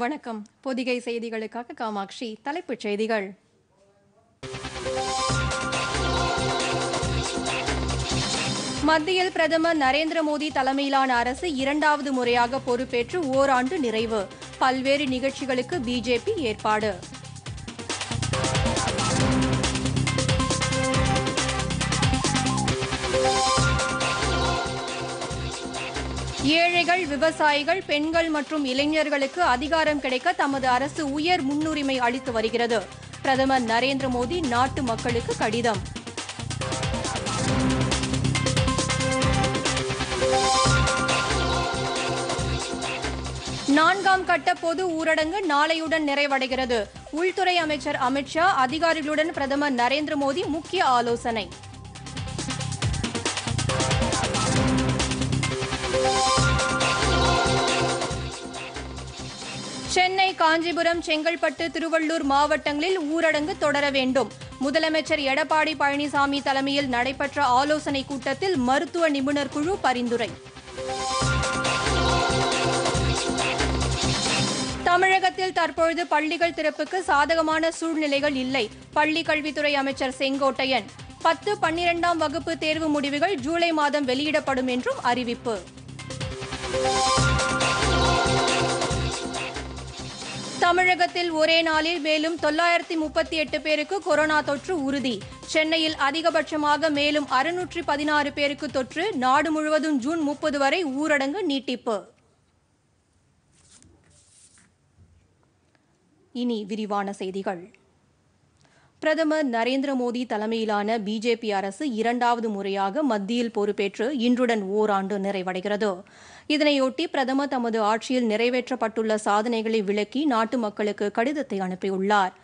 வணக்கம் பொதிகை செய்திகளுக்காக காமாட்சி தலைப்புச் செய்திகள் மத்தியில் பிரதமர் நரேந்திர மோடி தலைமையிலான அரசு இரண்டாவது முறையாக பொறுப்பேற்று ஓராண்டு நிறைவு பல்வேறு நிகழ்ச்சிகளுக்கு பிஜேபி ஏற்பாடு ஏழைகள் விவசாயிகள் பெண்கள் மற்றும் இளைஞர்களுக்கு அதிகாரம் கிடைக்க தமது அரசு உயர் முன்னுரிமை அளித்து வருகிறது பிரதமர் நரேந்திர மோடி நாட்டு மக்களுக்கு கடிதம் நான்காம் கட்ட பொது ஊரடங்கு நாளையுடன் நிறைவடைகிறது உள்துறை அமைச்சர் அமித்ஷா அதிகாரிகளுடன் பிரதமர் நரேந்திர மோடி முக்கிய ஆலோசனை சென்னை காஞ்சிபுரம் செங்கல்பட்டு திருவள்ளூர் மாவட்டங்களில் ஊரடங்கு தொடர வேண்டும் முதலமைச்சர் எடப்பாடி பழனிசாமி தலைமையில் நடைபெற்ற ஆலோசனை கூட்டத்தில் மருத்துவ நிபுணர் குழு பரிந்துரை தமிழகத்தில் தற்பொழுது பள்ளிகள் திறப்புக்கு சாதகமான சூழ்நிலைகள் இல்லை பள்ளிக் கல்வித்துறை அமைச்சர் செங்கோட்டையன் பத்து பன்னிரெண்டாம் வகுப்பு தேர்வு முடிவுகள் ஜூலை மாதம் வெளியிடப்படும் என்றும் அறிவிப்பு தமிழகத்தில் ஒரே நாளில் மேலும் தொள்ளாயிரத்தி முப்பத்தி எட்டு பேருக்கு கொரோனா தொற்று உறுதி சென்னையில் அதிகபட்சமாக மேலும் அறுநூற்றி பதினாறு பேருக்கு தொற்று நாடு முழுவதும் ஜூன் முப்பது வரை ஊரடங்கு நீட்டிப்பு இனி விரிவான செய்திகள் பிரதமர் நரேந்திர மோடி தலைமையிலான பிஜேபி அரசு இரண்டாவது முறையாக மத்தியில் பொறுப்பேற்று இன்றுடன் ஓராண்டு நிறைவடைகிறது இதனையொட்டி பிரதமர் தமது ஆட்சியில் நிறைவேற்றப்பட்டுள்ள சாதனைகளை விளக்கி நாட்டு மக்களுக்கு கடிதத்தை அனுப்பியுள்ளார்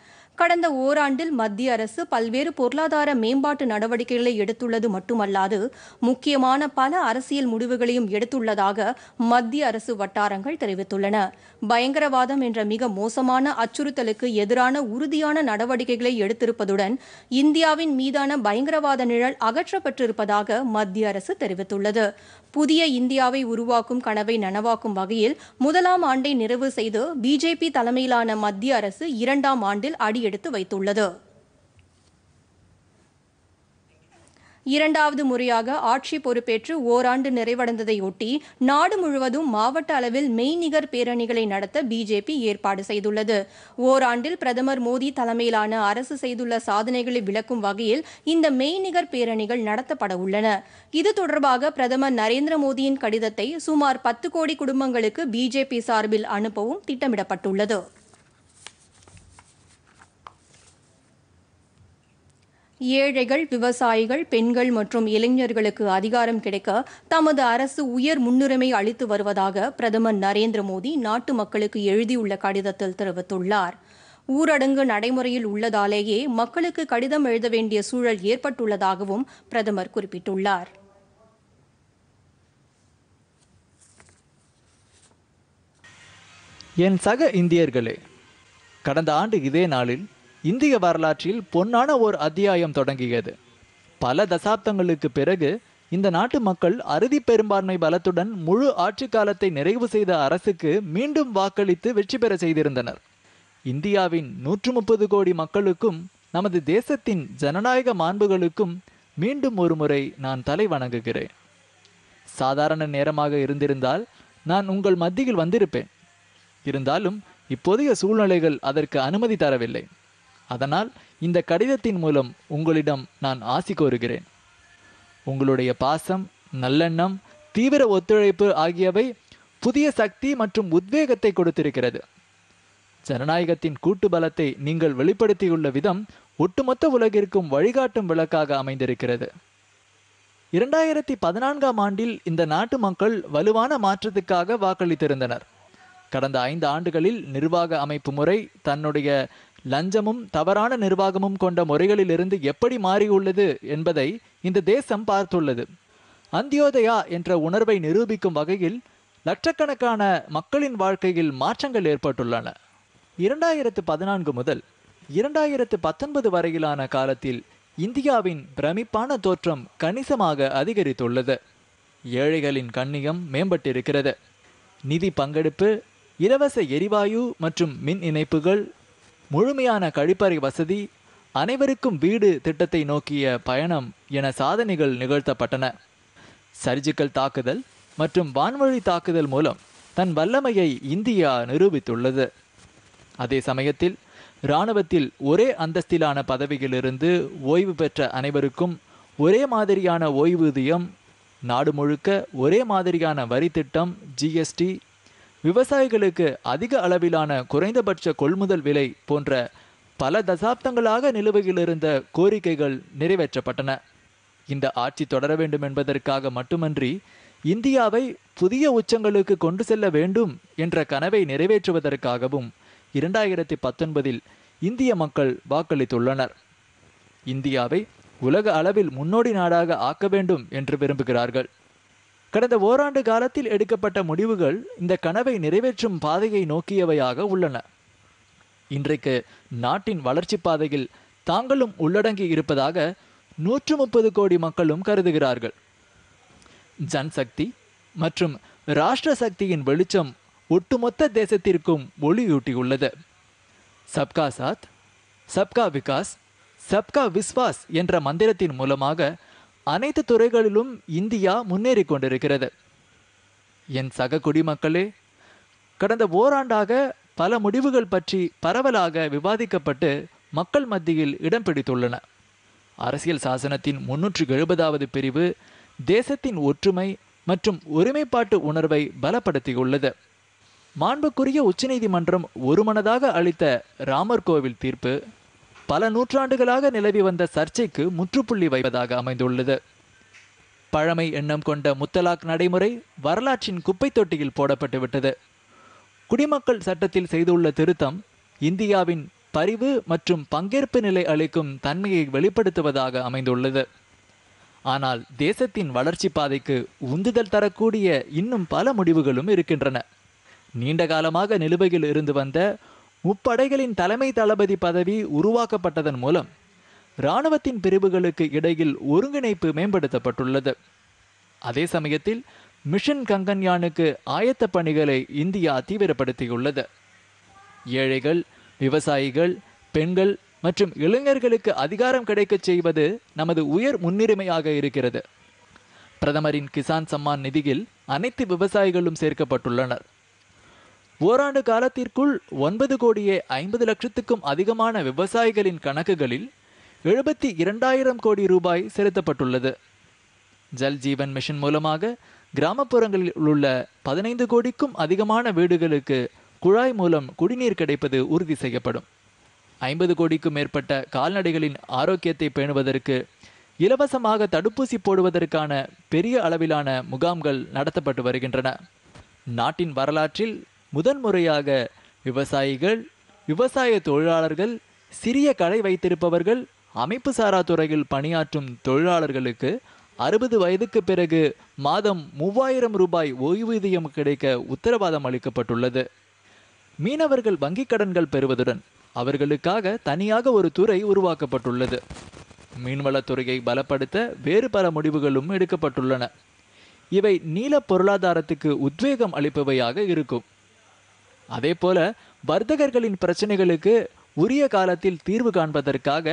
கடந்த ஓராண்டில் மத்திய அரசு பல்வேறு பொருளாதார மேம்பாட்டு நடவடிக்கைகளை எடுத்துள்ளது மட்டுமல்லாது முக்கியமான பல அரசியல் முடிவுகளையும் எடுத்துள்ளதாக மத்திய அரசு வட்டாரங்கள் தெரிவித்துள்ளன பயங்கரவாதம் என்ற மிக மோசமான அச்சுறுத்தலுக்கு எதிரான உறுதியான நடவடிக்கைகளை எடுத்திருப்பதுடன் இந்தியாவின் மீதான பயங்கரவாத நிழல் அகற்றப்பட்டிருப்பதாக மத்திய அரசு தெரிவித்துள்ளது புதிய இந்தியாவை உருவாக்கும் கனவை நனவாக்கும் வகையில் முதலாம் ஆண்டை நிறைவு செய்து பிஜேபி தலைமையிலான மத்திய அரசு இரண்டாம் ஆண்டில் அடியெடுத்து வைத்துள்ளது இரண்டாவது முறையாக ஆட்சி பொறுப்பேற்று ஓராண்டு நிறைவடைந்ததையொட்டி நாடு முழுவதும் மாவட்ட அளவில் மெய்நிகர் பேரணிகளை நடத்த பிஜேபி ஏற்பாடு செய்துள்ளது ஓராண்டில் பிரதமர் மோடி தலைமையிலான அரசு செய்துள்ள சாதனைகளை விளக்கும் வகையில் இந்த மெய்நிகர் பேரணிகள் நடத்தப்பட உள்ளன இது தொடர்பாக பிரதமர் நரேந்திர மோடியின் கடிதத்தை சுமார் பத்து கோடி குடும்பங்களுக்கு பிஜேபி சார்பில் அனுப்பவும் திட்டமிடப்பட்டுள்ளது ஏழைகள் விவசாயிகள் பெண்கள் மற்றும் இளைஞர்களுக்கு அதிகாரம் கிடைக்க தமது அரசு உயர் முன்னுரிமை அளித்து வருவதாக பிரதமர் நரேந்திர மோடி நாட்டு மக்களுக்கு எழுதியுள்ள கடிதத்தில் தெரிவித்துள்ளார் ஊரடங்கு நடைமுறையில் உள்ளதாலேயே மக்களுக்கு கடிதம் எழுத வேண்டிய சூழல் ஏற்பட்டுள்ளதாகவும் பிரதமர் குறிப்பிட்டுள்ளார் என் சக இந்தியர்களே கடந்த ஆண்டு இதே நாளில் இந்திய வரலாற்றில் பொன்னான ஓர் அத்தியாயம் தொடங்கியது பல தசாப்தங்களுக்கு பிறகு இந்த நாட்டு மக்கள் அறுதி பெரும்பான்மை பலத்துடன் முழு ஆட்சி காலத்தை நிறைவு செய்த அரசுக்கு மீண்டும் வாக்களித்து வெற்றி பெற செய்திருந்தனர் இந்தியாவின் நூற்று முப்பது கோடி மக்களுக்கும் நமது தேசத்தின் ஜனநாயக மாண்புகளுக்கும் மீண்டும் ஒருமுறை நான் தலை வணங்குகிறேன் சாதாரண நேரமாக இருந்திருந்தால் நான் உங்கள் மத்தியில் வந்திருப்பேன் இருந்தாலும் இப்போதைய சூழ்நிலைகள் அதற்கு அனுமதி தரவில்லை அதனால் இந்த கடிதத்தின் மூலம் உங்களிடம் நான் ஆசி கோருகிறேன் உங்களுடைய பாசம் நல்லெண்ணம் தீவிர ஒத்துழைப்பு ஆகியவை புதிய சக்தி மற்றும் உத்வேகத்தை கொடுத்திருக்கிறது ஜனநாயகத்தின் கூட்டு பலத்தை நீங்கள் வெளிப்படுத்தியுள்ள விதம் ஒட்டுமொத்த உலகிற்கும் வழிகாட்டும் விளக்காக அமைந்திருக்கிறது இரண்டாயிரத்தி பதினான்காம் ஆண்டில் இந்த நாட்டு மக்கள் வலுவான மாற்றத்துக்காக வாக்களித்திருந்தனர் கடந்த ஐந்து ஆண்டுகளில் நிர்வாக அமைப்பு முறை தன்னுடைய லஞ்சமும் தவறான நிர்வாகமும் கொண்ட முறைகளிலிருந்து எப்படி மாறியுள்ளது என்பதை இந்த தேசம் பார்த்துள்ளது அந்தியோதயா என்ற உணர்வை நிரூபிக்கும் வகையில் லட்சக்கணக்கான மக்களின் வாழ்க்கையில் மாற்றங்கள் ஏற்பட்டுள்ளன இரண்டாயிரத்து பதினான்கு முதல் இரண்டாயிரத்து பத்தொன்பது வரையிலான காலத்தில் இந்தியாவின் பிரமிப்பான தோற்றம் கணிசமாக அதிகரித்துள்ளது ஏழைகளின் கண்ணியம் மேம்பட்டிருக்கிறது நிதி பங்கெடுப்பு இலவச எரிவாயு மற்றும் மின் இணைப்புகள் முழுமையான கழிப்பறை வசதி அனைவருக்கும் வீடு திட்டத்தை நோக்கிய பயணம் என சாதனைகள் நிகழ்த்தப்பட்டன சர்ஜிக்கல் தாக்குதல் மற்றும் வான்வழி தாக்குதல் மூலம் தன் வல்லமையை இந்தியா நிரூபித்துள்ளது அதே சமயத்தில் இராணுவத்தில் ஒரே அந்தஸ்திலான பதவியிலிருந்து ஓய்வு பெற்ற அனைவருக்கும் ஒரே மாதிரியான ஓய்வூதியம் நாடு முழுக்க ஒரே மாதிரியான வரி திட்டம் ஜிஎஸ்டி விவசாயிகளுக்கு அதிக அளவிலான குறைந்தபட்ச கொள்முதல் விலை போன்ற பல தசாப்தங்களாக நிலுவையில் இருந்த கோரிக்கைகள் நிறைவேற்றப்பட்டன இந்த ஆட்சி தொடர வேண்டும் என்பதற்காக மட்டுமன்றி இந்தியாவை புதிய உச்சங்களுக்கு கொண்டு செல்ல வேண்டும் என்ற கனவை நிறைவேற்றுவதற்காகவும் இரண்டாயிரத்தி பத்தொன்பதில் இந்திய மக்கள் வாக்களித்துள்ளனர் இந்தியாவை உலக அளவில் முன்னோடி நாடாக ஆக்க வேண்டும் என்று விரும்புகிறார்கள் கடந்த ஓராண்டு காலத்தில் எடுக்கப்பட்ட முடிவுகள் இந்த கனவை நிறைவேற்றும் பாதையை நோக்கியவையாக உள்ளன இன்றைக்கு நாட்டின் வளர்ச்சி பாதையில் தாங்களும் உள்ளடங்கி இருப்பதாக நூற்று முப்பது கோடி மக்களும் கருதுகிறார்கள் ஜன்சக்தி மற்றும் ராஷ்டிர சக்தியின் வெளிச்சம் ஒட்டுமொத்த தேசத்திற்கும் ஒளியூட்டியுள்ளது சப்கா சாத் சப்கா விகாஸ் சப்கா விஸ்வாஸ் என்ற மந்திரத்தின் மூலமாக அனைத்து துறைகளிலும் இந்தியா முன்னேறி கொண்டிருக்கிறது என் சக குடிமக்களே கடந்த ஓராண்டாக பல முடிவுகள் பற்றி பரவலாக விவாதிக்கப்பட்டு மக்கள் மத்தியில் இடம் பிடித்துள்ளன அரசியல் சாசனத்தின் முன்னூற்று எழுபதாவது பிரிவு தேசத்தின் ஒற்றுமை மற்றும் ஒருமைப்பாட்டு உணர்வை பலப்படுத்தியுள்ளது மாண்புக்குரிய உச்சநீதிமன்றம் ஒருமனதாக அளித்த ராமர் கோவில் தீர்ப்பு பல நூற்றாண்டுகளாக நிலவி வந்த சர்ச்சைக்கு முற்றுப்புள்ளி வைப்பதாக அமைந்துள்ளது பழமை எண்ணம் கொண்ட முத்தலாக் நடைமுறை வரலாற்றின் குப்பை தொட்டியில் போடப்பட்டுவிட்டது குடிமக்கள் சட்டத்தில் செய்துள்ள திருத்தம் இந்தியாவின் பரிவு மற்றும் பங்கேற்பு நிலை அளிக்கும் தன்மையை வெளிப்படுத்துவதாக அமைந்துள்ளது ஆனால் தேசத்தின் வளர்ச்சி பாதைக்கு உந்துதல் தரக்கூடிய இன்னும் பல முடிவுகளும் இருக்கின்றன நீண்ட காலமாக நிலுவையில் இருந்து வந்த முப்படைகளின் தலைமை தளபதி பதவி உருவாக்கப்பட்டதன் மூலம் இராணுவத்தின் பிரிவுகளுக்கு இடையில் ஒருங்கிணைப்பு மேம்படுத்தப்பட்டுள்ளது அதே சமயத்தில் மிஷன் கங்கன்யானுக்கு ஆயத்த பணிகளை இந்தியா தீவிரப்படுத்தியுள்ளது ஏழைகள் விவசாயிகள் பெண்கள் மற்றும் இளைஞர்களுக்கு அதிகாரம் கிடைக்கச் செய்வது நமது உயர் முன்னுரிமையாக இருக்கிறது பிரதமரின் கிசான் சம்மான் நிதியில் அனைத்து விவசாயிகளும் சேர்க்கப்பட்டுள்ளனர் ஓராண்டு காலத்திற்குள் ஒன்பது கோடியே ஐம்பது லட்சத்துக்கும் அதிகமான விவசாயிகளின் கணக்குகளில் எழுபத்தி இரண்டாயிரம் கோடி ரூபாய் செலுத்தப்பட்டுள்ளது ஜல் ஜீவன் மிஷன் மூலமாக கிராமப்புறங்களில் உள்ள பதினைந்து கோடிக்கும் அதிகமான வீடுகளுக்கு குழாய் மூலம் குடிநீர் கிடைப்பது உறுதி செய்யப்படும் ஐம்பது கோடிக்கும் மேற்பட்ட கால்நடைகளின் ஆரோக்கியத்தை பேணுவதற்கு இலவசமாக தடுப்பூசி போடுவதற்கான பெரிய அளவிலான முகாம்கள் நடத்தப்பட்டு வருகின்றன நாட்டின் வரலாற்றில் முதன்முறையாக விவசாயிகள் விவசாய தொழிலாளர்கள் சிறிய கடை வைத்திருப்பவர்கள் அமைப்பு சாரா துறையில் பணியாற்றும் தொழிலாளர்களுக்கு அறுபது வயதுக்கு பிறகு மாதம் மூவாயிரம் ரூபாய் ஓய்வூதியம் கிடைக்க உத்தரவாதம் அளிக்கப்பட்டுள்ளது மீனவர்கள் வங்கிக் கடன்கள் பெறுவதுடன் அவர்களுக்காக தனியாக ஒரு துறை உருவாக்கப்பட்டுள்ளது மீன்வளத்துறையை பலப்படுத்த வேறு பல முடிவுகளும் எடுக்கப்பட்டுள்ளன இவை நீல பொருளாதாரத்துக்கு உத்வேகம் அளிப்பவையாக இருக்கும் அதே போல வர்த்தகர்களின் பிரச்சனைகளுக்கு உரிய காலத்தில் தீர்வு காண்பதற்காக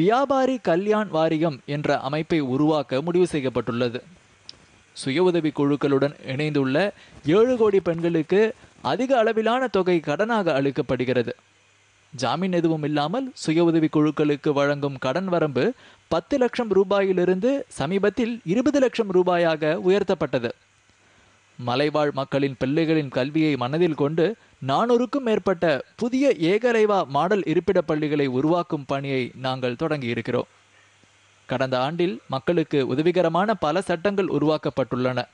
வியாபாரி கல்யாண் வாரியம் என்ற அமைப்பை உருவாக்க முடிவு செய்யப்பட்டுள்ளது சுய உதவி குழுக்களுடன் இணைந்துள்ள ஏழு கோடி பெண்களுக்கு அதிக அளவிலான தொகை கடனாக அளிக்கப்படுகிறது ஜாமீன் எதுவும் இல்லாமல் சுய உதவி குழுக்களுக்கு வழங்கும் கடன் வரம்பு பத்து லட்சம் ரூபாயிலிருந்து சமீபத்தில் இருபது லட்சம் ரூபாயாக உயர்த்தப்பட்டது மலைவாழ் மக்களின் பிள்ளைகளின் கல்வியை மனதில் கொண்டு நானூறுக்கும் மேற்பட்ட புதிய ஏகரைவா மாடல் இருப்பிட பள்ளிகளை உருவாக்கும் பணியை நாங்கள் தொடங்கியிருக்கிறோம் கடந்த ஆண்டில் மக்களுக்கு உதவிகரமான பல சட்டங்கள் உருவாக்கப்பட்டுள்ளன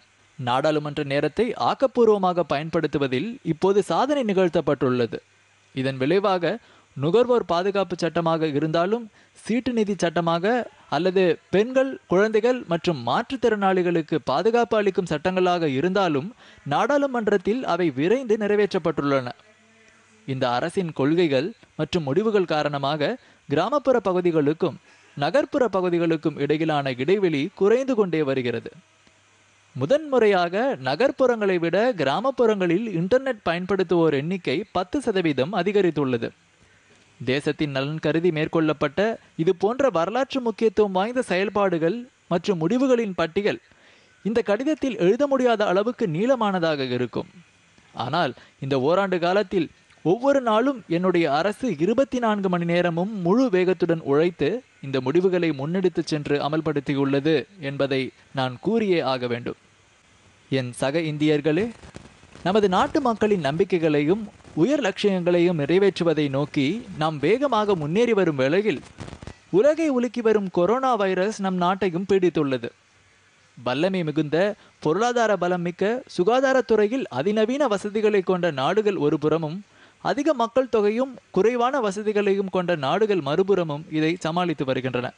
நாடாளுமன்ற நேரத்தை ஆக்கப்பூர்வமாக பயன்படுத்துவதில் இப்போது சாதனை நிகழ்த்தப்பட்டுள்ளது இதன் விளைவாக நுகர்வோர் பாதுகாப்பு சட்டமாக இருந்தாலும் சீட்டு நிதி சட்டமாக அல்லது பெண்கள் குழந்தைகள் மற்றும் மாற்றுத்திறனாளிகளுக்கு பாதுகாப்பு அளிக்கும் சட்டங்களாக இருந்தாலும் நாடாளுமன்றத்தில் அவை விரைந்து நிறைவேற்றப்பட்டுள்ளன இந்த அரசின் கொள்கைகள் மற்றும் முடிவுகள் காரணமாக கிராமப்புற பகுதிகளுக்கும் நகர்ப்புற பகுதிகளுக்கும் இடையிலான இடைவெளி குறைந்து கொண்டே வருகிறது முதன்முறையாக நகர்ப்புறங்களை விட கிராமப்புறங்களில் இன்டர்நெட் பயன்படுத்துவோர் எண்ணிக்கை பத்து சதவீதம் அதிகரித்துள்ளது தேசத்தின் நலன் கருதி மேற்கொள்ளப்பட்ட இது போன்ற வரலாற்று முக்கியத்துவம் வாய்ந்த செயல்பாடுகள் மற்றும் முடிவுகளின் பட்டியல் இந்த கடிதத்தில் எழுத முடியாத அளவுக்கு நீளமானதாக இருக்கும் ஆனால் இந்த ஓராண்டு காலத்தில் ஒவ்வொரு நாளும் என்னுடைய அரசு இருபத்தி நான்கு மணி நேரமும் முழு வேகத்துடன் உழைத்து இந்த முடிவுகளை முன்னெடுத்து சென்று அமல்படுத்தியுள்ளது என்பதை நான் கூறியே ஆக வேண்டும் என் சக இந்தியர்களே நமது நாட்டு மக்களின் நம்பிக்கைகளையும் உயர் லட்சியங்களையும் நிறைவேற்றுவதை நோக்கி நாம் வேகமாக முன்னேறி வரும் வேளையில் உலகை உலுக்கி வரும் கொரோனா வைரஸ் நம் நாட்டையும் பீடித்துள்ளது வல்லமை மிகுந்த பொருளாதார பலம் மிக்க சுகாதாரத்துறையில் அதிநவீன வசதிகளை கொண்ட நாடுகள் ஒரு புறமும் அதிக மக்கள் தொகையும் குறைவான வசதிகளையும் கொண்ட நாடுகள் மறுபுறமும் இதை சமாளித்து வருகின்றன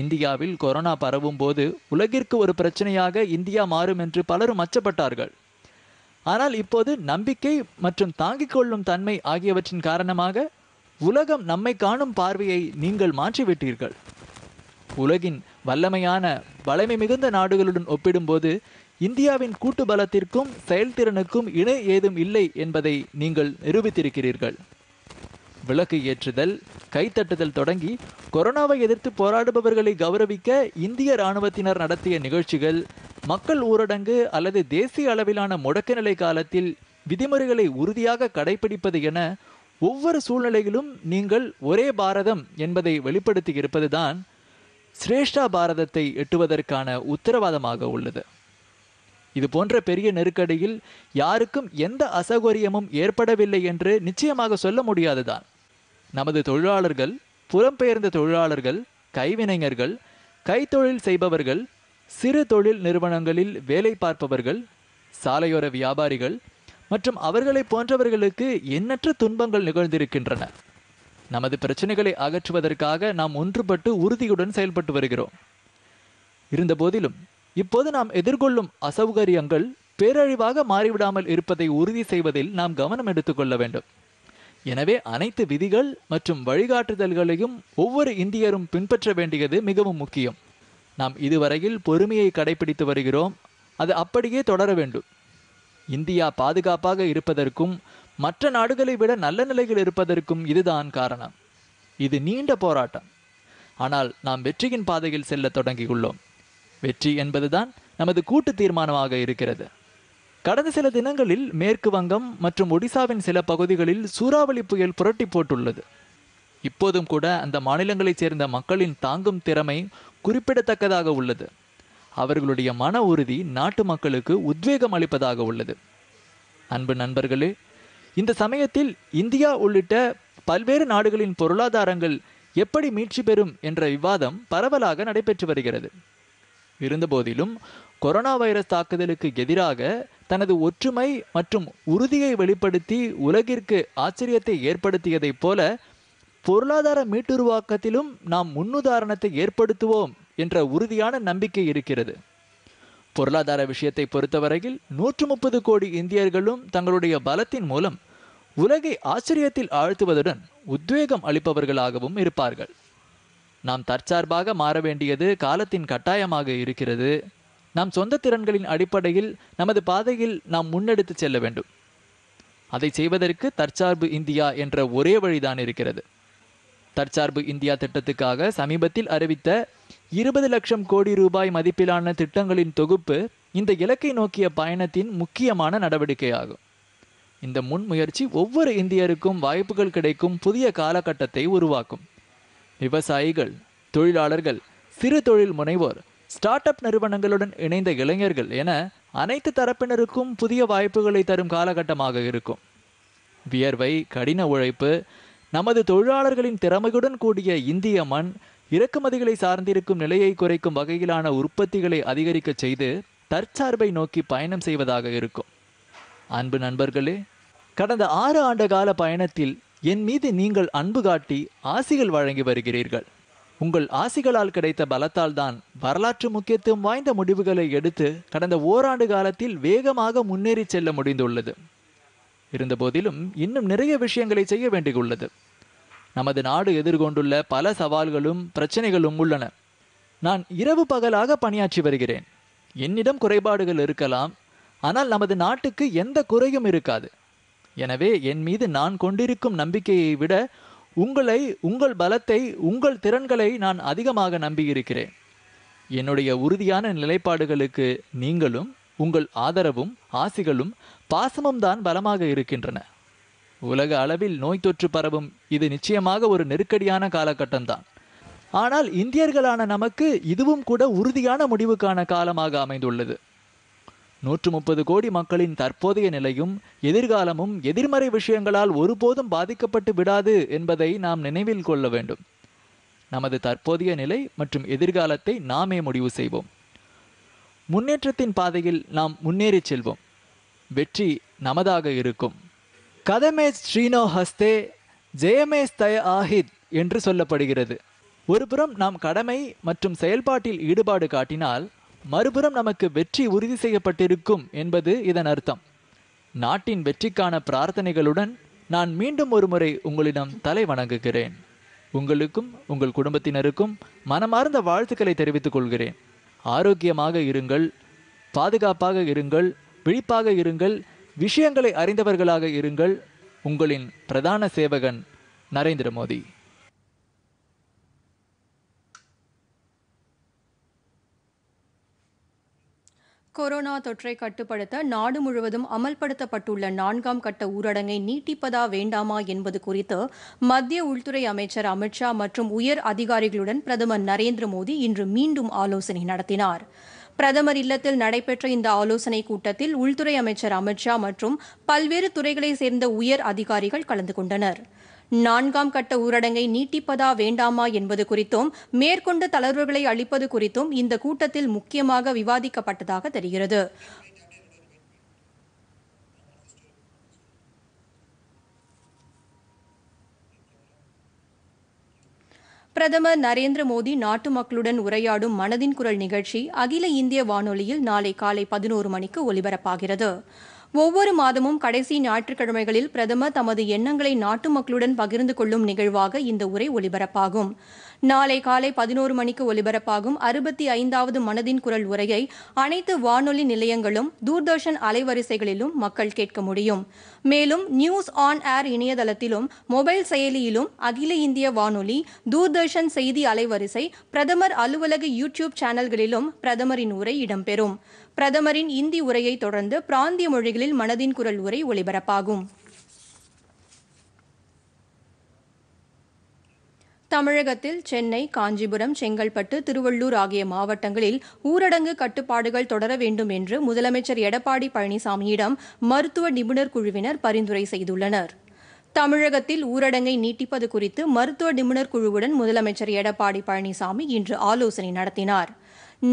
இந்தியாவில் கொரோனா பரவும் போது உலகிற்கு ஒரு பிரச்சனையாக இந்தியா மாறும் என்று பலரும் அச்சப்பட்டார்கள் ஆனால் இப்போது நம்பிக்கை மற்றும் தாங்கிக் கொள்ளும் தன்மை ஆகியவற்றின் காரணமாக உலகம் நம்மை காணும் பார்வையை நீங்கள் மாற்றிவிட்டீர்கள் உலகின் வல்லமையான வலிமை மிகுந்த நாடுகளுடன் ஒப்பிடும்போது இந்தியாவின் கூட்டு பலத்திற்கும் செயல்திறனுக்கும் இணை ஏதும் இல்லை என்பதை நீங்கள் நிரூபித்திருக்கிறீர்கள் விளக்கு ஏற்றுதல் கைத்தட்டுதல் தொடங்கி கொரோனாவை எதிர்த்து போராடுபவர்களை கௌரவிக்க இந்திய இராணுவத்தினர் நடத்திய நிகழ்ச்சிகள் மக்கள் ஊரடங்கு அல்லது தேசிய அளவிலான முடக்க நிலை காலத்தில் விதிமுறைகளை உறுதியாக கடைபிடிப்பது என ஒவ்வொரு சூழ்நிலையிலும் நீங்கள் ஒரே பாரதம் என்பதை வெளிப்படுத்தி இருப்பதுதான் சிரேஷ்டா பாரதத்தை எட்டுவதற்கான உத்தரவாதமாக உள்ளது இது போன்ற பெரிய நெருக்கடியில் யாருக்கும் எந்த அசௌகரியமும் ஏற்படவில்லை என்று நிச்சயமாக சொல்ல முடியாதுதான் நமது தொழிலாளர்கள் புலம்பெயர்ந்த தொழிலாளர்கள் கைவினைஞர்கள் கைத்தொழில் செய்பவர்கள் சிறு தொழில் நிறுவனங்களில் வேலை பார்ப்பவர்கள் சாலையோர வியாபாரிகள் மற்றும் அவர்களை போன்றவர்களுக்கு எண்ணற்ற துன்பங்கள் நிகழ்ந்திருக்கின்றன நமது பிரச்சனைகளை அகற்றுவதற்காக நாம் ஒன்றுபட்டு உறுதியுடன் செயல்பட்டு வருகிறோம் இருந்தபோதிலும் இப்போது நாம் எதிர்கொள்ளும் அசௌகரியங்கள் பேரழிவாக மாறிவிடாமல் இருப்பதை உறுதி செய்வதில் நாம் கவனம் எடுத்துக்கொள்ள வேண்டும் எனவே அனைத்து விதிகள் மற்றும் வழிகாட்டுதல்களையும் ஒவ்வொரு இந்தியரும் பின்பற்ற வேண்டியது மிகவும் முக்கியம் நாம் இதுவரையில் பொறுமையை கடைபிடித்து வருகிறோம் அது அப்படியே தொடர வேண்டும் இந்தியா பாதுகாப்பாக இருப்பதற்கும் மற்ற நாடுகளை விட நல்ல நிலையில் இருப்பதற்கும் இதுதான் காரணம் இது நீண்ட போராட்டம் ஆனால் நாம் வெற்றியின் பாதையில் செல்ல தொடங்கியுள்ளோம் வெற்றி என்பதுதான் நமது கூட்டு தீர்மானமாக இருக்கிறது கடந்த சில தினங்களில் மேற்கு வங்கம் மற்றும் ஒடிசாவின் சில பகுதிகளில் சூறாவளி புயல் புரட்டி போட்டுள்ளது இப்போதும் கூட அந்த மாநிலங்களைச் சேர்ந்த மக்களின் தாங்கும் திறமை குறிப்பிடத்தக்கதாக உள்ளது அவர்களுடைய மன உறுதி நாட்டு மக்களுக்கு உத்வேகம் அளிப்பதாக உள்ளது அன்பு நண்பர்களே இந்த சமயத்தில் இந்தியா உள்ளிட்ட பல்வேறு நாடுகளின் பொருளாதாரங்கள் எப்படி மீட்சி பெறும் என்ற விவாதம் பரவலாக நடைபெற்று வருகிறது இருந்தபோதிலும் கொரோனா வைரஸ் தாக்குதலுக்கு எதிராக தனது ஒற்றுமை மற்றும் உறுதியை வெளிப்படுத்தி உலகிற்கு ஆச்சரியத்தை ஏற்படுத்தியதைப் போல பொருளாதார மீட்டுருவாக்கத்திலும் நாம் முன்னுதாரணத்தை ஏற்படுத்துவோம் என்ற உறுதியான நம்பிக்கை இருக்கிறது பொருளாதார விஷயத்தை பொறுத்தவரையில் நூற்று முப்பது கோடி இந்தியர்களும் தங்களுடைய பலத்தின் மூலம் உலகை ஆச்சரியத்தில் ஆழ்த்துவதுடன் உத்வேகம் அளிப்பவர்களாகவும் இருப்பார்கள் நாம் தற்சார்பாக மாற வேண்டியது காலத்தின் கட்டாயமாக இருக்கிறது நாம் சொந்த திறன்களின் அடிப்படையில் நமது பாதையில் நாம் முன்னெடுத்து செல்ல வேண்டும் அதை செய்வதற்கு தற்சார்பு இந்தியா என்ற ஒரே வழிதான் இருக்கிறது தற்சார்பு இந்தியா திட்டத்துக்காக சமீபத்தில் அறிவித்த இருபது லட்சம் கோடி ரூபாய் மதிப்பிலான திட்டங்களின் தொகுப்பு இந்த இலக்கை நோக்கிய பயணத்தின் முக்கியமான நடவடிக்கையாகும் இந்த முன்முயற்சி ஒவ்வொரு இந்தியருக்கும் வாய்ப்புகள் கிடைக்கும் புதிய காலகட்டத்தை உருவாக்கும் விவசாயிகள் தொழிலாளர்கள் சிறு தொழில் முனைவோர் ஸ்டார்ட் அப் நிறுவனங்களுடன் இணைந்த இளைஞர்கள் என அனைத்து தரப்பினருக்கும் புதிய வாய்ப்புகளை தரும் காலகட்டமாக இருக்கும் வியர்வை கடின உழைப்பு நமது தொழிலாளர்களின் திறமையுடன் கூடிய இந்திய மண் இறக்குமதிகளை சார்ந்திருக்கும் நிலையை குறைக்கும் வகையிலான உற்பத்திகளை அதிகரிக்க செய்து தற்சார்பை நோக்கி பயணம் செய்வதாக இருக்கும் அன்பு நண்பர்களே கடந்த ஆறு ஆண்டு கால பயணத்தில் என் மீது நீங்கள் அன்பு காட்டி ஆசிகள் வழங்கி வருகிறீர்கள் உங்கள் ஆசிகளால் கிடைத்த பலத்தால் தான் வரலாற்று முக்கியத்துவம் வாய்ந்த முடிவுகளை எடுத்து கடந்த ஓராண்டு காலத்தில் வேகமாக முன்னேறி செல்ல முடிந்துள்ளது இருந்தபோதிலும் இன்னும் நிறைய விஷயங்களை செய்ய வேண்டியுள்ளது நமது நாடு எதிர்கொண்டுள்ள பல சவால்களும் பிரச்சனைகளும் உள்ளன நான் இரவு பகலாக பணியாற்றி வருகிறேன் என்னிடம் குறைபாடுகள் இருக்கலாம் ஆனால் நமது நாட்டுக்கு எந்த குறையும் இருக்காது எனவே என் மீது நான் கொண்டிருக்கும் நம்பிக்கையை விட உங்களை உங்கள் பலத்தை உங்கள் திறன்களை நான் அதிகமாக நம்பியிருக்கிறேன் என்னுடைய உறுதியான நிலைப்பாடுகளுக்கு நீங்களும் உங்கள் ஆதரவும் ஆசிகளும் பாசமும் தான் பலமாக இருக்கின்றன உலக அளவில் நோய் தொற்று பரவும் இது நிச்சயமாக ஒரு நெருக்கடியான காலகட்டம்தான் ஆனால் இந்தியர்களான நமக்கு இதுவும் கூட உறுதியான முடிவுக்கான காலமாக அமைந்துள்ளது நூற்று முப்பது கோடி மக்களின் தற்போதைய நிலையும் எதிர்காலமும் எதிர்மறை விஷயங்களால் ஒருபோதும் பாதிக்கப்பட்டு விடாது என்பதை நாம் நினைவில் கொள்ள வேண்டும் நமது தற்போதைய நிலை மற்றும் எதிர்காலத்தை நாமே முடிவு செய்வோம் முன்னேற்றத்தின் பாதையில் நாம் முன்னேறிச் செல்வோம் வெற்றி நமதாக இருக்கும் கதமே ஸ்ரீனோ ஹஸ்தே ஜெயமே ஸ்தய ஆஹித் என்று சொல்லப்படுகிறது ஒருபுறம் நாம் கடமை மற்றும் செயல்பாட்டில் ஈடுபாடு காட்டினால் மறுபுறம் நமக்கு வெற்றி உறுதி செய்யப்பட்டிருக்கும் என்பது இதன் அர்த்தம் நாட்டின் வெற்றிக்கான பிரார்த்தனைகளுடன் நான் மீண்டும் ஒரு முறை உங்களிடம் தலை வணங்குகிறேன் உங்களுக்கும் உங்கள் குடும்பத்தினருக்கும் மனமார்ந்த வாழ்த்துக்களை தெரிவித்துக் கொள்கிறேன் ஆரோக்கியமாக இருங்கள் பாதுகாப்பாக இருங்கள் விழிப்பாக இருங்கள் விஷயங்களை அறிந்தவர்களாக இருங்கள் உங்களின் பிரதான சேவகன் நரேந்திர மோடி கொரோனா தொற்றை கட்டுப்படுத்த நாடு முழுவதும் அமல்படுத்தப்பட்டுள்ள நான்காம் கட்ட ஊரடங்கை நீட்டிப்பதா வேண்டாமா என்பது குறித்து மத்திய உள்துறை அமைச்சர் அமித்ஷா மற்றும் உயர் அதிகாரிகளுடன் பிரதமர் நரேந்திர மோடி இன்று மீண்டும் ஆலோசனை நடத்தினாா் பிரதமர் இல்லத்தில் நடைபெற்ற இந்த ஆலோசனைக் கூட்டத்தில் உள்துறை அமைச்சர் அமித்ஷா மற்றும் பல்வேறு துறைகளைச் சேர்ந்த உயர் அதிகாரிகள் கலந்து கொண்டனர் நான்காம் கட்ட ஊரடங்கை நீட்டிப்பதா வேண்டாமா என்பது குறித்தும் மேற்கொண்டு தளர்வுகளை அளிப்பது குறித்தும் இந்த கூட்டத்தில் முக்கியமாக விவாதிக்கப்பட்டதாக தெரிகிறது பிரதமர் நரேந்திர மோடி நாட்டு மக்களுடன் உரையாடும் மனதின் குரல் நிகழ்ச்சி அகில இந்திய வானொலியில் நாளை காலை பதினோரு மணிக்கு ஒலிபரப்பாகிறது ஒவ்வொரு மாதமும் கடைசி ஞாயிற்றுக்கிழமைகளில் பிரதமர் தமது எண்ணங்களை நாட்டு மக்களுடன் பகிர்ந்து கொள்ளும் நிகழ்வாக இந்த உரை ஒலிபரப்பாகும் நாளை காலை பதினோரு மணிக்கு ஒலிபரப்பாகும் அறுபத்தி ஐந்தாவது மனதின் குரல் உரையை அனைத்து வானொலி நிலையங்களும் தூர்தர்ஷன் அலைவரிசைகளிலும் மக்கள் கேட்க முடியும் மேலும் நியூஸ் ஆன் ஏர் இணையதளத்திலும் மொபைல் செயலியிலும் அகில இந்திய வானொலி தூர்தர்ஷன் செய்தி அலைவரிசை பிரதமர் அலுவலக யூடியூப் சேனல்களிலும் பிரதமரின் உரை இடம்பெறும் பிரதமரின் இந்தி உரையை தொடர்ந்து பிராந்திய மொழிகளில் மனதின் குரல் உரை ஒளிபரப்பாகும் தமிழகத்தில் சென்னை காஞ்சிபுரம் செங்கல்பட்டு திருவள்ளூர் ஆகிய மாவட்டங்களில் ஊரடங்கு கட்டுப்பாடுகள் தொடர வேண்டும் என்று முதலமைச்சர் எடப்பாடி பழனிசாமியிடம் மருத்துவ நிபுணர் குழுவினர் பரிந்துரை செய்துள்ளனர் தமிழகத்தில் ஊரடங்கை நீட்டிப்பது குறித்து மருத்துவ நிபுணர் குழுவுடன் முதலமைச்சர் எடப்பாடி பழனிசாமி இன்று ஆலோசனை நடத்தினார்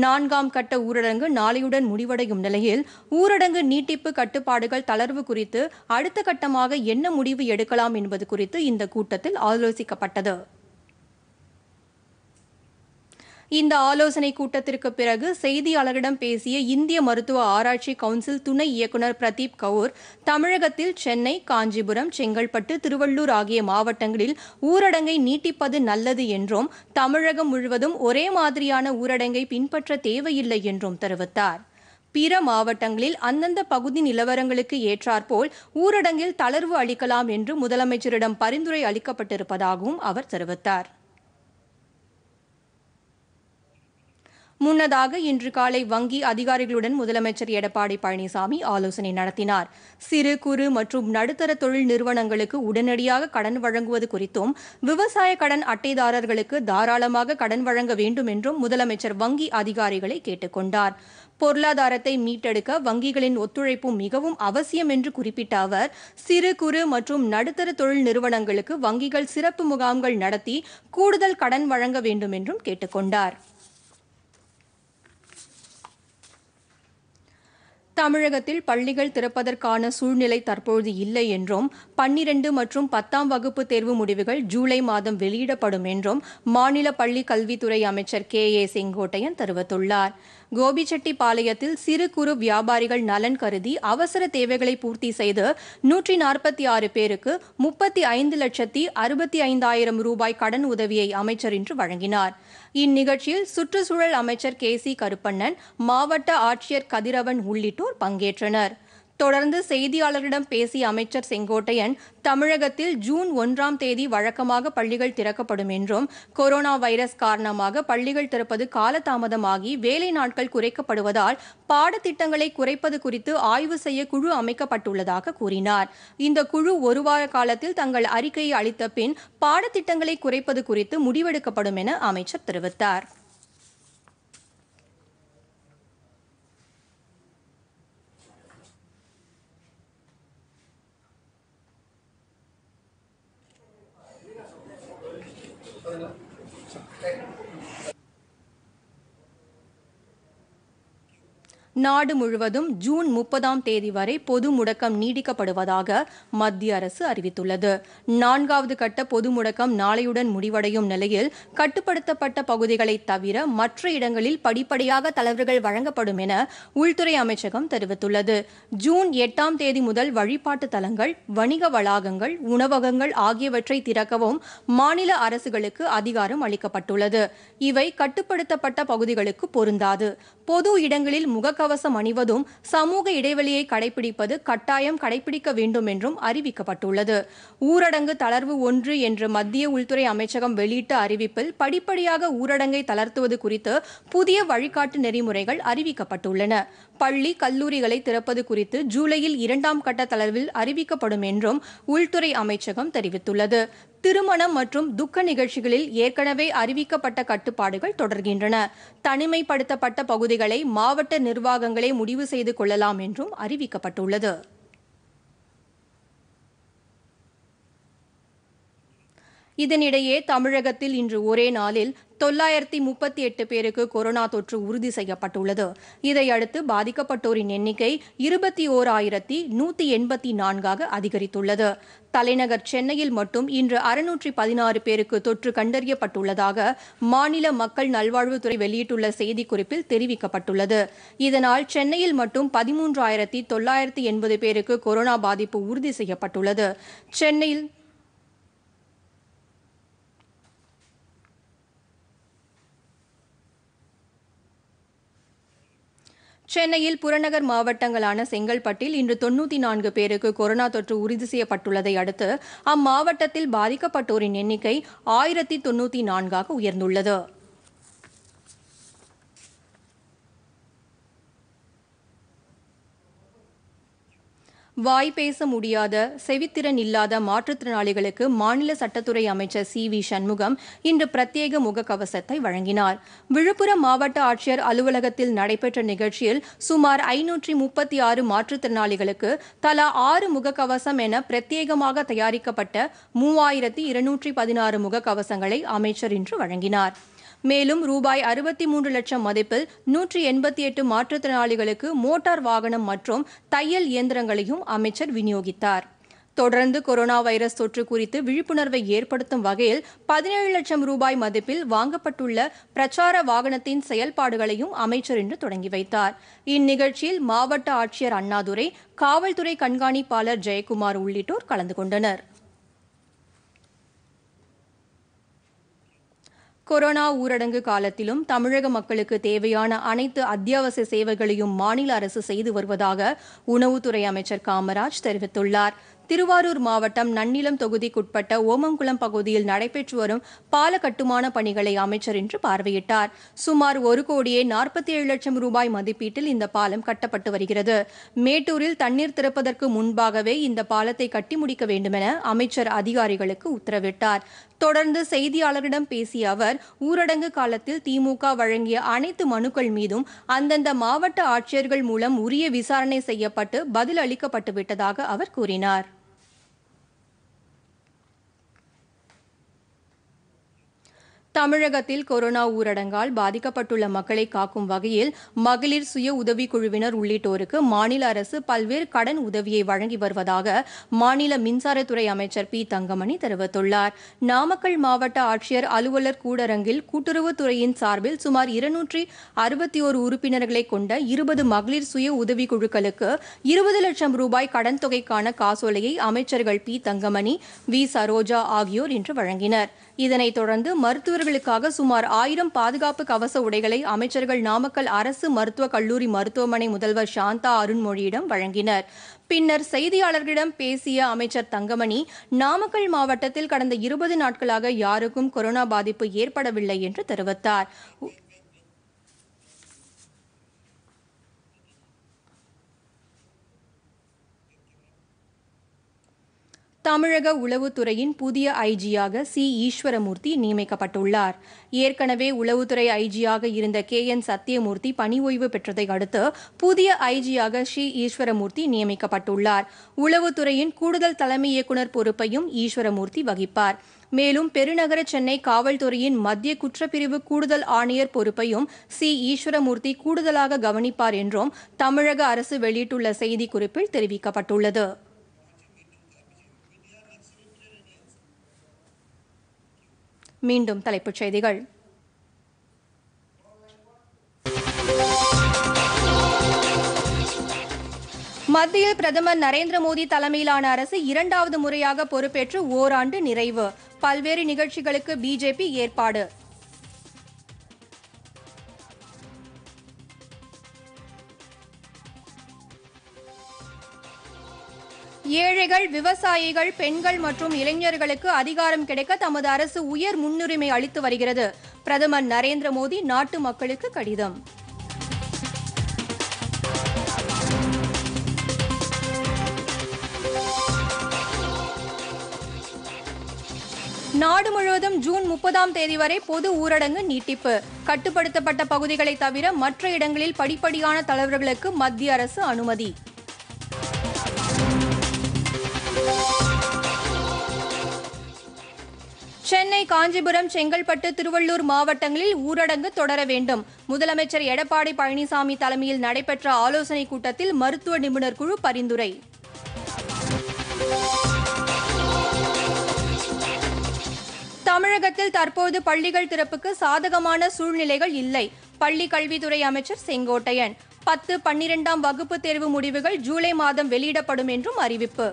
நான்காம் கட்ட ஊரடங்கு நாளையுடன் முடிவடையும் நிலையில் ஊரடங்கு நீட்டிப்பு கட்டுப்பாடுகள் தளர்வு குறித்து அடுத்த கட்டமாக என்ன முடிவு எடுக்கலாம் என்பது குறித்து இந்த கூட்டத்தில் ஆலோசிக்கப்பட்டது இந்த ஆலோசனை கூட்டத்திற்கு பிறகு செய்தியாளர்களிடம் பேசிய இந்திய மருத்துவ ஆராய்ச்சி கவுன்சில் துணை இயக்குநர் பிரதீப் கவுர் தமிழகத்தில் சென்னை காஞ்சிபுரம் செங்கல்பட்டு திருவள்ளூர் ஆகிய மாவட்டங்களில் ஊரடங்கை நீட்டிப்பது நல்லது என்றும் தமிழகம் முழுவதும் ஒரே மாதிரியான ஊரடங்கை பின்பற்ற தேவையில்லை என்றும் தெரிவித்தார் பிற மாவட்டங்களில் அந்தந்த பகுதி நிலவரங்களுக்கு ஏற்றாற்போல் ஊரடங்கில் தளர்வு அளிக்கலாம் என்று முதலமைச்சரிடம் பரிந்துரை அளிக்கப்பட்டிருப்பதாகவும் அவர் தெரிவித்தாா் முன்னதாக இன்று காலை வங்கி அதிகாரிகளுடன் முதலமைச்சர் எடப்பாடி பழனிசாமி ஆலோசனை நடத்தினார் சிறு குறு மற்றும் நடுத்தர தொழில் நிறுவனங்களுக்கு உடனடியாக கடன் வழங்குவது குறித்தும் விவசாய கடன் அட்டைதாரர்களுக்கு தாராளமாக கடன் வழங்க வேண்டும் என்றும் முதலமைச்சர் வங்கி அதிகாரிகளை கேட்டுக்கொண்டார் பொருளாதாரத்தை மீட்டெடுக்க வங்கிகளின் ஒத்துழைப்பு மிகவும் அவசியம் என்று குறிப்பிட்ட அவர் சிறு குறு மற்றும் நடுத்தர தொழில் நிறுவனங்களுக்கு வங்கிகள் சிறப்பு முகாம்கள் நடத்தி கூடுதல் கடன் வழங்க வேண்டும் என்றும் கேட்டுக்கொண்டார் தமிழகத்தில் பள்ளிகள் திறப்பதற்கான சூழ்நிலை தற்போது இல்லை என்றும் பன்னிரண்டு மற்றும் பத்தாம் வகுப்பு தேர்வு முடிவுகள் ஜூலை மாதம் வெளியிடப்படும் என்றும் மாநில பள்ளி கல்வித்துறை அமைச்சர் கே ஏ செங்கோட்டையன் தெரிவித்துள்ளார் கோபிச்செட்டிப்பாளையத்தில் சிறு குறு வியாபாரிகள் நலன் கருதி அவசர தேவைகளை பூர்த்தி செய்து நூற்றி நாற்பத்தி ஆறு பேருக்கு முப்பத்தி ஐந்து லட்சத்தி அறுபத்தி ஐந்தாயிரம் ரூபாய் கடன் உதவியை அமைச்சர் இன்று வழங்கினார் இந்நிகழ்ச்சியில் சுற்றுச்சூழல் அமைச்சர் கே சி கருப்பண்ணன் மாவட்ட ஆட்சியர் கதிரவன் உள்ளிட்டோர் பங்கேற்றனர் தொடர்ந்து செய்தியாளர்களிடம் பேசிய அமைச்சர் செங்கோட்டையன் தமிழகத்தில் ஜூன் ஒன்றாம் தேதி வழக்கமாக பள்ளிகள் திறக்கப்படும் என்றும் கொரோனா வைரஸ் காரணமாக பள்ளிகள் திறப்பது காலதாமதமாகி வேலை நாட்கள் குறைக்கப்படுவதால் பாடத்திட்டங்களை குறைப்பது குறித்து ஆய்வு செய்ய குழு அமைக்கப்பட்டுள்ளதாக கூறினார் இந்த குழு ஒரு வார காலத்தில் தங்கள் அறிக்கையை அளித்த பின் பாடத்திட்டங்களை குறைப்பது குறித்து முடிவெடுக்கப்படும் என அமைச்சர் தெரிவித்தார் Gracias. நாடு முழுவதும் ஜூன் முப்பதாம் தேதி வரை பொது முடக்கம் நீடிக்கப்படுவதாக மத்திய அரசு அறிவித்துள்ளது நான்காவது கட்ட பொது முடக்கம் நாளையுடன் முடிவடையும் நிலையில் கட்டுப்படுத்தப்பட்ட பகுதிகளை தவிர மற்ற இடங்களில் படிப்படியாக தளர்வுகள் வழங்கப்படும் என உள்துறை அமைச்சகம் தெரிவித்துள்ளது ஜூன் எட்டாம் தேதி முதல் வழிபாட்டு தலங்கள் வணிக வளாகங்கள் உணவகங்கள் ஆகியவற்றை திறக்கவும் மாநில அரசுகளுக்கு அதிகாரம் அளிக்கப்பட்டுள்ளது இவை கட்டுப்படுத்தப்பட்ட பகுதிகளுக்கு பொருந்தாது பொது இடங்களில் முகக்கவசம் அணிவதும் சமூக இடைவெளியை கடைபிடிப்பது கட்டாயம் கடைபிடிக்க வேண்டும் என்றும் அறிவிக்கப்பட்டுள்ளது ஊரடங்கு தளர்வு ஒன்று என்று மத்திய உள்துறை அமைச்சகம் வெளியிட்ட அறிவிப்பில் படிப்படியாக ஊரடங்கை தளர்த்துவது குறித்து புதிய வழிகாட்டு நெறிமுறைகள் அறிவிக்கப்பட்டுள்ளன பள்ளி கல்லூரிகளை திறப்பது குறித்து ஜூலையில் இரண்டாம் கட்ட தளர்வில் அறிவிக்கப்படும் என்றும் உள்துறை அமைச்சகம் தெரிவித்துள்ளது திருமணம் மற்றும் துக்க நிகழ்ச்சிகளில் ஏற்கனவே அறிவிக்கப்பட்ட கட்டுப்பாடுகள் தொடர்கின்றன தனிமைப்படுத்தப்பட்ட பகுதிகளை மாவட்ட நிர்வாகங்களே முடிவு செய்து கொள்ளலாம் என்றும் அறிவிக்கப்பட்டுள்ளது இதனிடையே தமிழகத்தில் இன்று ஒரே நாளில் தொள்ளாயிரத்தி முப்பத்தி எட்டு பேருக்கு கொரோனா தொற்று உறுதி செய்யப்பட்டுள்ளது இதையடுத்து பாதிக்கப்பட்டோரின் எண்ணிக்கை இருபத்தி ஓர் ஆயிரத்தி நூற்றி எண்பத்தி நான்காக அதிகரித்துள்ளது தலைநகர் சென்னையில் மட்டும் இன்று அறுநூற்றி பதினாறு பேருக்கு தொற்று கண்டறியப்பட்டுள்ளதாக மாநில மக்கள் நல்வாழ்வுத்துறை வெளியிட்டுள்ள செய்திக்குறிப்பில் தெரிவிக்கப்பட்டுள்ளது இதனால் சென்னையில் மட்டும் பதிமூன்றாயிரத்தி தொள்ளாயிரத்தி எண்பது பேருக்கு கொரோனா பாதிப்பு உறுதி செய்யப்பட்டுள்ளது சென்னையில் சென்னையில் புறநகர் மாவட்டங்களான செங்கல்பட்டில் இன்று தொன்னூத்தி நான்கு பேருக்கு கொரோனா தொற்று உறுதி செய்யப்பட்டுள்ளதை அடுத்து அம்மாவட்டத்தில் பாதிக்கப்பட்டோரின் எண்ணிக்கை ஆயிரத்தி தொன்னூத்தி நான்காக உயர்ந்துள்ளது வாய் பேச முடியாத செவித்திறன் இல்லாத மாற்றுத்திறனாளிகளுக்கு மாநில சட்டத்துறை அமைச்சர் சி வி சண்முகம் இன்று பிரத்யேக முகக்கவசத்தை வழங்கினார் விழுப்புரம் மாவட்ட ஆட்சியர் அலுவலகத்தில் நடைபெற்ற நிகழ்ச்சியில் சுமார் ஐநூற்றி முப்பத்தி ஆறு மாற்றுத்திறனாளிகளுக்கு தலா ஆறு முகக்கவசம் என பிரத்யேகமாக தயாரிக்கப்பட்ட மூவாயிரத்தி இருநூற்றி பதினாறு முகக்கவசங்களை அமைச்சர் இன்று வழங்கினார் மேலும் ரூபாய் அறுபத்தி மூன்று லட்சம் மதிப்பில் நூற்றி எண்பத்தி எட்டு மாற்றுத்திறனாளிகளுக்கு மோட்டார் வாகனம் மற்றும் தையல் இயந்திரங்களையும் அமைச்சர் விநியோகித்தார் தொடர்ந்து கொரோனா வைரஸ் தொற்று குறித்து விழிப்புணர்வை ஏற்படுத்தும் வகையில் பதினேழு லட்சம் ரூபாய் மதிப்பில் வாங்கப்பட்டுள்ள பிரச்சார வாகனத்தின் செயல்பாடுகளையும் அமைச்சர் இன்று தொடங்கி வைத்தார் இந்நிகழ்ச்சியில் மாவட்ட ஆட்சியர் அண்ணாதுரை காவல்துறை கண்காணிப்பாளர் ஜெயக்குமார் உள்ளிட்டோர் கலந்து கொண்டனர் கொரோனா ஊரடங்கு காலத்திலும் தமிழக மக்களுக்கு தேவையான அனைத்து அத்தியாவசிய சேவைகளையும் மாநில அரசு செய்து வருவதாக உணவுத்துறை அமைச்சர் காமராஜ் தெரிவித்துள்ளார் திருவாரூர் மாவட்டம் நன்னிலம் தொகுதிக்குட்பட்ட ஓமங்குளம் பகுதியில் நடைபெற்று வரும் பால கட்டுமான பணிகளை அமைச்சர் இன்று பார்வையிட்டார் சுமார் ஒரு கோடியே நாற்பத்தி ஏழு லட்சம் ரூபாய் மதிப்பீட்டில் இந்த பாலம் கட்டப்பட்டு வருகிறது மேட்டூரில் தண்ணீர் திறப்பதற்கு முன்பாகவே இந்த பாலத்தை கட்டி முடிக்க வேண்டுமென அமைச்சர் அதிகாரிகளுக்கு உத்தரவிட்டார் தொடர்ந்து செய்தியாளர்களிடம் பேசிய அவர் ஊரடங்கு காலத்தில் திமுக வழங்கிய அனைத்து மனுக்கள் மீதும் அந்தந்த மாவட்ட ஆட்சியர்கள் மூலம் உரிய விசாரணை செய்யப்பட்டு பதில் அளிக்கப்பட்டுவிட்டதாக அவர் கூறினார் தமிழகத்தில் கொரோனா ஊரடங்கால் பாதிக்கப்பட்டுள்ள மக்களை காக்கும் வகையில் மகளிர் சுய உதவிக்குழுவினர் உள்ளிட்டோருக்கு மாநில அரசு பல்வேறு கடன் உதவியை வழங்கி வருவதாக மாநில மின்சாரத்துறை அமைச்சர் பி தங்கமணி தெரிவித்துள்ளார் நாமக்கல் மாவட்ட ஆட்சியர் அலுவலர் கூடரங்கில் கூட்டுறவுத்துறையின் சார்பில் சுமார் இருநூற்றி அறுபத்தி ஒரு உறுப்பினர்களை கொண்ட இருபது மகளிர் சுய உதவிக்குழுக்களுக்கு இருபது லட்சம் ரூபாய் கடன் தொகைக்கான காசோலையை அமைச்சர்கள் பி தங்கமணி வி சரோஜா ஆகியோர் இன்று வழங்கினர் இதனைத் தொடர்ந்து மருத்துவர்களுக்காக சுமார் ஆயிரம் பாதுகாப்பு கவச உடைகளை அமைச்சர்கள் நாமக்கல் அரசு மருத்துவக் கல்லூரி மருத்துவமனை முதல்வர் சாந்தா அருண்மொழியிடம் வழங்கினர் பின்னர் செய்தியாளர்களிடம் பேசிய அமைச்சர் தங்கமணி நாமக்கல் மாவட்டத்தில் கடந்த இருபது நாட்களாக யாருக்கும் கொரோனா பாதிப்பு ஏற்படவில்லை என்று தெரிவித்தார் தமிழக உளவுத்துறையின் புதிய ஐஜியாக சி ஈஸ்வரமூர்த்தி நியமிக்கப்பட்டுள்ளார் ஏற்கனவே உளவுத்துறை ஐஜியாக இருந்த கே என் சத்தியமூர்த்தி பணி ஓய்வு பெற்றதை அடுத்து புதிய ஐஜியாக சி ஈஸ்வரமூர்த்தி நியமிக்கப்பட்டுள்ளார் உளவுத்துறையின் கூடுதல் தலைமை இயக்குநர் பொறுப்பையும் ஈஸ்வரமூர்த்தி வகிப்பார் மேலும் பெருநகர சென்னை காவல்துறையின் மத்திய குற்றப்பிரிவு கூடுதல் ஆணையர் பொறுப்பையும் சி ஈஸ்வரமூர்த்தி கூடுதலாக கவனிப்பார் என்றும் தமிழக அரசு வெளியிட்டுள்ள செய்திக்குறிப்பில் தெரிவிக்கப்பட்டுள்ளது மீண்டும் தலைப்புச் செய்திகள் மத்தியில் பிரதமர் நரேந்திர மோடி தலைமையிலான அரசு இரண்டாவது முறையாக பொறுப்பேற்று ஓராண்டு நிறைவு பல்வேறு நிகழ்ச்சிகளுக்கு பிஜேபி ஏற்பாடு ஏழைகள் விவசாயிகள் பெண்கள் மற்றும் இளைஞர்களுக்கு அதிகாரம் கிடைக்க தமது அரசு உயர் முன்னுரிமை அளித்து வருகிறது பிரதமர் நரேந்திர மோடி நாட்டு மக்களுக்கு கடிதம் நாடு முழுவதும் ஜூன் முப்பதாம் தேதி வரை பொது ஊரடங்கு நீட்டிப்பு கட்டுப்படுத்தப்பட்ட பகுதிகளை தவிர மற்ற இடங்களில் படிப்படியான தளர்வுகளுக்கு மத்திய அரசு அனுமதி சென்னை காஞ்சிபுரம் செங்கல்பட்டு திருவள்ளூர் மாவட்டங்களில் ஊரடங்கு தொடர வேண்டும் முதலமைச்சர் எடப்பாடி பழனிசாமி தலைமையில் நடைபெற்ற ஆலோசனைக் கூட்டத்தில் மருத்துவ நிபுணர் குழு பரிந்துரை தமிழகத்தில் தற்போது பள்ளிகள் திறப்புக்கு சாதகமான சூழ்நிலைகள் இல்லை பள்ளி கல்வித்துறை அமைச்சர் செங்கோட்டையன் பத்து பன்னிரெண்டாம் வகுப்பு தேர்வு முடிவுகள் ஜூலை மாதம் வெளியிடப்படும் என்றும் அறிவிப்பு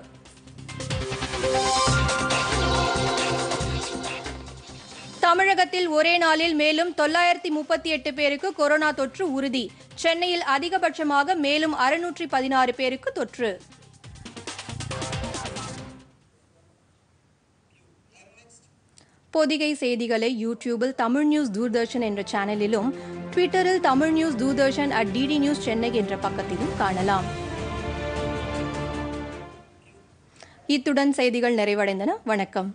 தமிழகத்தில் ஒரே நாளில் மேலும் தொள்ளாயிரத்தி முப்பத்தி எட்டு பேருக்கு கொரோனா தொற்று உறுதி சென்னையில் அதிகபட்சமாக மேலும் அறுநூற்றி பதினாறு பேருக்கு தொற்று பொதிகை செய்திகளை யூடியூபில் தமிழ் நியூஸ் தூர்தர்ஷன் என்ற சேனலிலும் ட்விட்டரில் Tamil news Doordarshan at DD news Chennai என்ற பக்கத்திலும் காணலாம் இத்துடன் செய்திகள் நிறைவடைந்தன வணக்கம்